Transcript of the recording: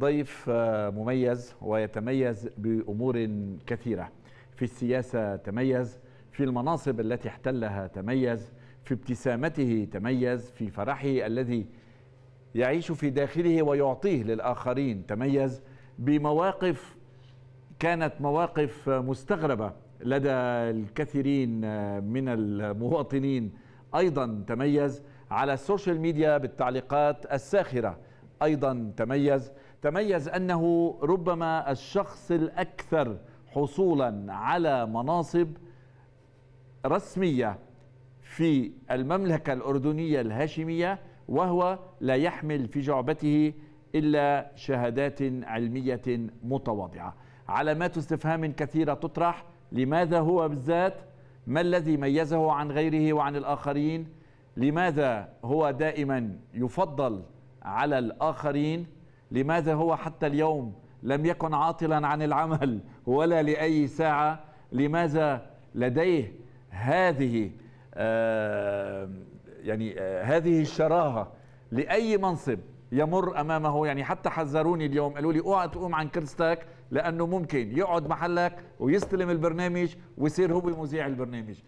ضيف آه، مميز ويتميز بأمور كثيرة في السياسة تميز في المناصب التي احتلها تميز في ابتسامته تميز في فرحه الذي يعيش في داخله ويعطيه للآخرين تميز بمواقف كانت مواقف مستغربة لدى الكثيرين آه، من المواطنين أيضا تميز على السوشيال ميديا بالتعليقات الساخرة أيضا تميز تميز أنه ربما الشخص الأكثر حصولا على مناصب رسمية في المملكة الأردنية الهاشمية وهو لا يحمل في جعبته إلا شهادات علمية متواضعة علامات استفهام كثيرة تطرح لماذا هو بالذات ما الذي ميزه عن غيره وعن الآخرين لماذا هو دائما يفضل على الآخرين لماذا هو حتى اليوم لم يكن عاطلا عن العمل ولا لأي ساعة لماذا لديه هذه آه، يعني آه، هذه الشراهة لأي منصب يمر أمامه يعني حتى حذروني اليوم قالوا لي اوعى تقوم عن كرستك لأنه ممكن يقعد محلك ويستلم البرنامج ويصير هو مذيع البرنامج